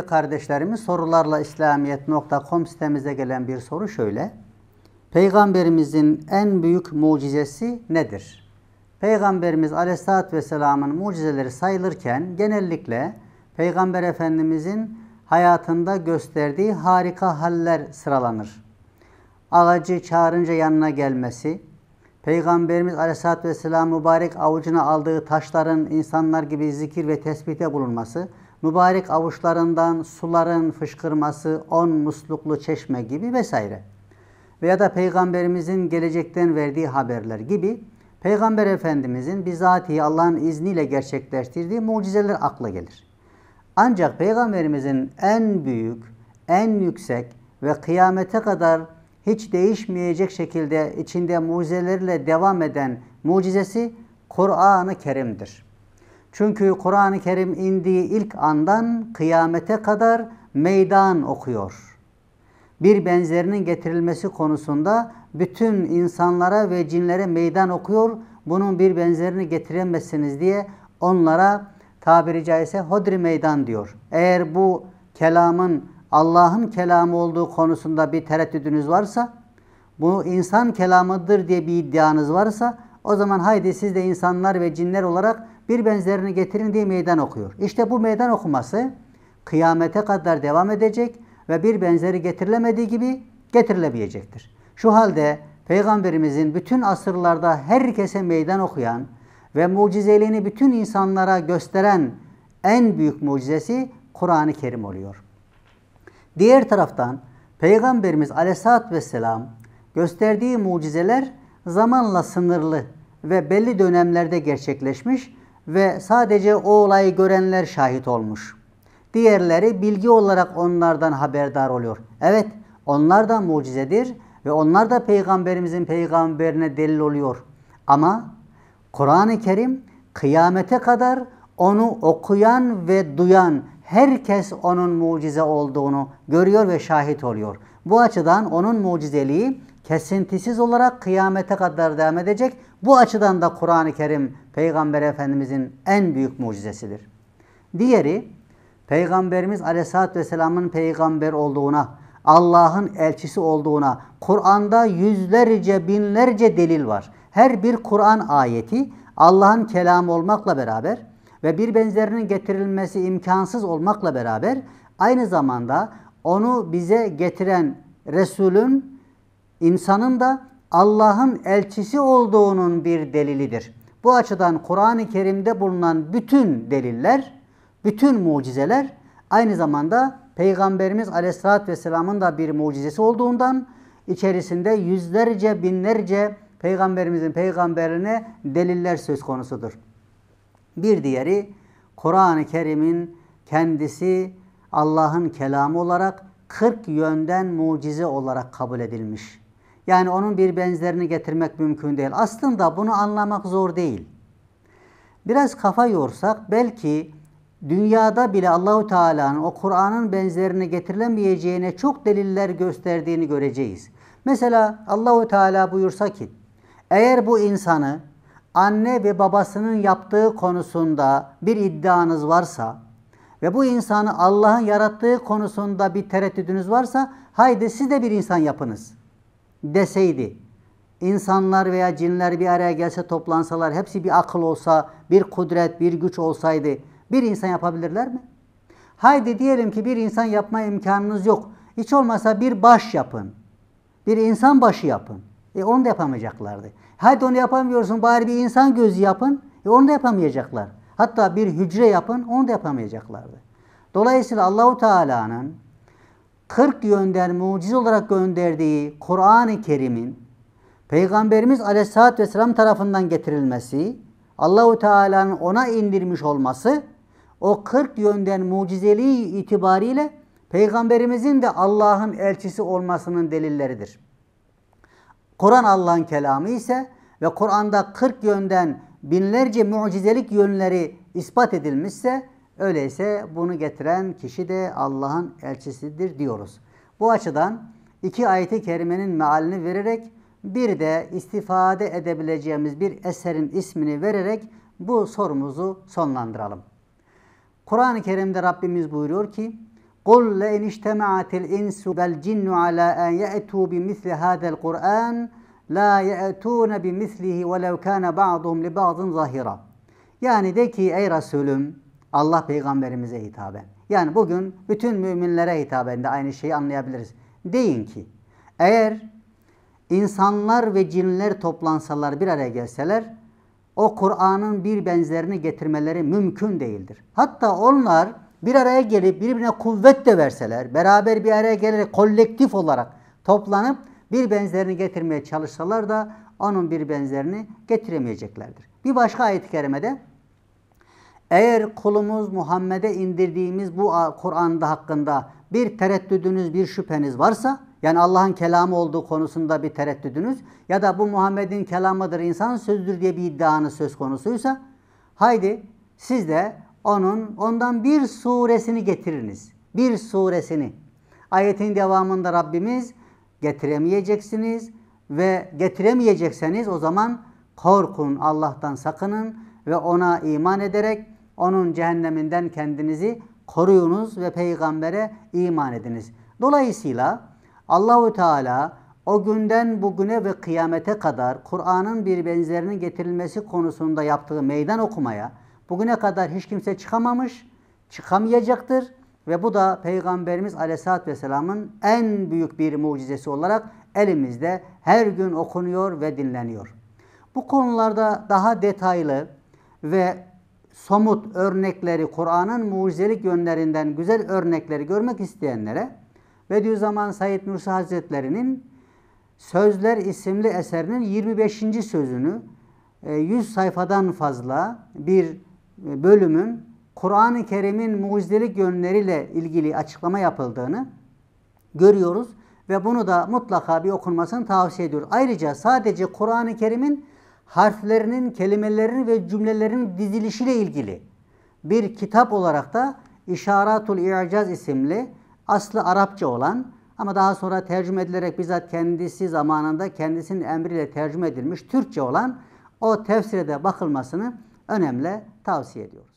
Değerli kardeşlerimiz sorularla İslamiyet.com sitemize gelen bir soru şöyle. Peygamberimizin en büyük mucizesi nedir? Peygamberimiz Aleyhisselatü Vesselam'ın mucizeleri sayılırken genellikle Peygamber Efendimizin hayatında gösterdiği harika haller sıralanır. Ağacı çağırınca yanına gelmesi, Peygamberimiz Aleyhisselatü Vesselam mübarek avucuna aldığı taşların insanlar gibi zikir ve tespite bulunması, mübarek avuçlarından suların fışkırması, on musluklu çeşme gibi vesaire. Veya da Peygamberimizin gelecekten verdiği haberler gibi Peygamber Efendimizin bizatihi Allah'ın izniyle gerçekleştirdiği mucizeler akla gelir. Ancak Peygamberimizin en büyük, en yüksek ve kıyamete kadar hiç değişmeyecek şekilde içinde mucizelerle devam eden mucizesi Kur'an-ı Kerim'dir. Çünkü Kur'an-ı Kerim indiği ilk andan kıyamete kadar meydan okuyor. Bir benzerinin getirilmesi konusunda bütün insanlara ve cinlere meydan okuyor. Bunun bir benzerini getiremezsiniz diye onlara tabiri caizse hodri meydan diyor. Eğer bu kelamın Allah'ın kelamı olduğu konusunda bir tereddüdünüz varsa, bu insan kelamıdır diye bir iddianız varsa o zaman haydi siz de insanlar ve cinler olarak bir benzerini getirin diye meydan okuyor. İşte bu meydan okuması kıyamete kadar devam edecek ve bir benzeri getirilemediği gibi getirilemeyecektir. Şu halde Peygamberimizin bütün asırlarda herkese meydan okuyan ve mucizeliğini bütün insanlara gösteren en büyük mucizesi Kur'an-ı Kerim oluyor. Diğer taraftan Peygamberimiz Aleyhisselatü vesselam gösterdiği mucizeler zamanla sınırlı ve belli dönemlerde gerçekleşmiş ve sadece o olayı görenler şahit olmuş. Diğerleri bilgi olarak onlardan haberdar oluyor. Evet, onlar da mucizedir ve onlar da peygamberimizin peygamberine delil oluyor. Ama Kur'an-ı Kerim kıyamete kadar onu okuyan ve duyan herkes onun mucize olduğunu görüyor ve şahit oluyor. Bu açıdan onun mucizeliği kesintisiz olarak kıyamete kadar devam edecek. Bu açıdan da Kur'an-ı Kerim Peygamber Efendimizin en büyük mucizesidir. Diğeri Peygamberimiz Aleyhisselatü Vesselam'ın peygamber olduğuna, Allah'ın elçisi olduğuna Kur'an'da yüzlerce binlerce delil var. Her bir Kur'an ayeti Allah'ın kelamı olmakla beraber ve bir benzerinin getirilmesi imkansız olmakla beraber aynı zamanda onu bize getiren Resul'ün insanın da Allah'ın elçisi olduğunun bir delilidir. Bu açıdan Kur'an-ı Kerim'de bulunan bütün deliller, bütün mucizeler aynı zamanda Peygamberimiz Aleyhisselatü Vesselam'ın da bir mucizesi olduğundan içerisinde yüzlerce, binlerce Peygamberimizin peygamberine deliller söz konusudur. Bir diğeri Kur'an-ı Kerim'in kendisi Allah'ın kelamı olarak 40 yönden mucize olarak kabul edilmiş. Yani onun bir benzerini getirmek mümkün değil. Aslında bunu anlamak zor değil. Biraz kafa yorsak belki dünyada bile Allahu Teala'nın o Kur'an'ın benzerini getirilemeyeceğine çok deliller gösterdiğini göreceğiz. Mesela Allahu Teala buyursa ki eğer bu insanı anne ve babasının yaptığı konusunda bir iddianız varsa ve bu insanı Allah'ın yarattığı konusunda bir tereddüdünüz varsa haydi siz de bir insan yapınız deseydi, insanlar veya cinler bir araya gelse toplansalar, hepsi bir akıl olsa, bir kudret, bir güç olsaydı bir insan yapabilirler mi? Haydi diyelim ki bir insan yapma imkanınız yok. Hiç olmasa bir baş yapın. Bir insan başı yapın. E onu da yapamayacaklardı. Haydi onu yapamıyorsun bari bir insan gözü yapın. E onu da yapamayacaklar. Hatta bir hücre yapın onu da yapamayacaklardı. Dolayısıyla Allahu Teala'nın 40 yönden muciz olarak gönderdiği Kur'an-ı Kerim'in Peygamberimiz Aleyhisselatü Vesselam tarafından getirilmesi, Allahu Teala'nın ona indirmiş olması, o 40 yönden mucizeliği itibariyle Peygamberimizin de Allah'ın elçisi olmasının delilleridir. Kur'an Allah'ın kelamı ise ve Kur'an'da 40 yönden binlerce mucizelik yönleri ispat edilmişse Öyleyse bunu getiren kişi de Allah'ın elçisidir diyoruz. Bu açıdan iki ayeti kerimenin mealini vererek bir de istifade edebileceğimiz bir eserin ismini vererek bu sorumuzu sonlandıralım. Kur'an-ı Kerim'de Rabbimiz buyuruyor ki قُلْ لَاِنْ اِجْتَمَعَتِ الْاِنْسُ وَالْجِنُّ عَلَىٰ اَنْ يَأْتُوا بِمِثْلِ هَذَا الْقُرْآنِ لَا يَأْتُونَ بِمِثْلِهِ وَلَوْ كَانَ بَعْضُهُمْ لِبَعْضٍ ظَهِرًا Yani de ki ey Resulüm Allah peygamberimize hitaben. Yani bugün bütün müminlere hitaben de aynı şeyi anlayabiliriz. Deyin ki eğer insanlar ve cinler toplansalar bir araya gelseler o Kur'an'ın bir benzerini getirmeleri mümkün değildir. Hatta onlar bir araya gelip birbirine kuvvet de verseler, beraber bir araya gelerek kolektif olarak toplanıp bir benzerini getirmeye çalışsalar da onun bir benzerini getiremeyeceklerdir. Bir başka ayet-i kerimede eğer kulumuz Muhammed'e indirdiğimiz bu Kur'an'da hakkında bir tereddüdünüz, bir şüpheniz varsa, yani Allah'ın kelamı olduğu konusunda bir tereddüdünüz ya da bu Muhammed'in kelamıdır, insan sözdür diye bir iddianız söz konusuysa, haydi siz de onun ondan bir suresini getiriniz. Bir suresini. Ayetin devamında Rabbimiz getiremeyeceksiniz ve getiremeyecekseniz o zaman korkun, Allah'tan sakının ve ona iman ederek onun cehenneminden kendinizi koruyunuz ve peygambere iman ediniz. Dolayısıyla Allahu Teala o günden bugüne ve kıyamete kadar Kur'an'ın bir benzerinin getirilmesi konusunda yaptığı meydan okumaya bugüne kadar hiç kimse çıkamamış, çıkamayacaktır. Ve bu da Peygamberimiz Aleyhisselatü Vesselam'ın en büyük bir mucizesi olarak elimizde her gün okunuyor ve dinleniyor. Bu konularda daha detaylı ve somut örnekleri, Kur'an'ın mucizelik yönlerinden güzel örnekleri görmek isteyenlere Bediüzzaman Said Nursi Hazretleri'nin Sözler isimli eserinin 25. sözünü 100 e, sayfadan fazla bir e, bölümün Kur'an-ı Kerim'in mucizelik yönleriyle ilgili açıklama yapıldığını görüyoruz ve bunu da mutlaka bir okunmasını tavsiye ediyor. Ayrıca sadece Kur'an-ı Kerim'in harflerinin, kelimelerin ve cümlelerin dizilişiyle ilgili bir kitap olarak da İşaratul İ'caz isimli aslı Arapça olan ama daha sonra tercüme edilerek bizzat kendisi zamanında kendisinin emriyle tercüme edilmiş Türkçe olan o tefsire de bakılmasını önemli tavsiye ediyor.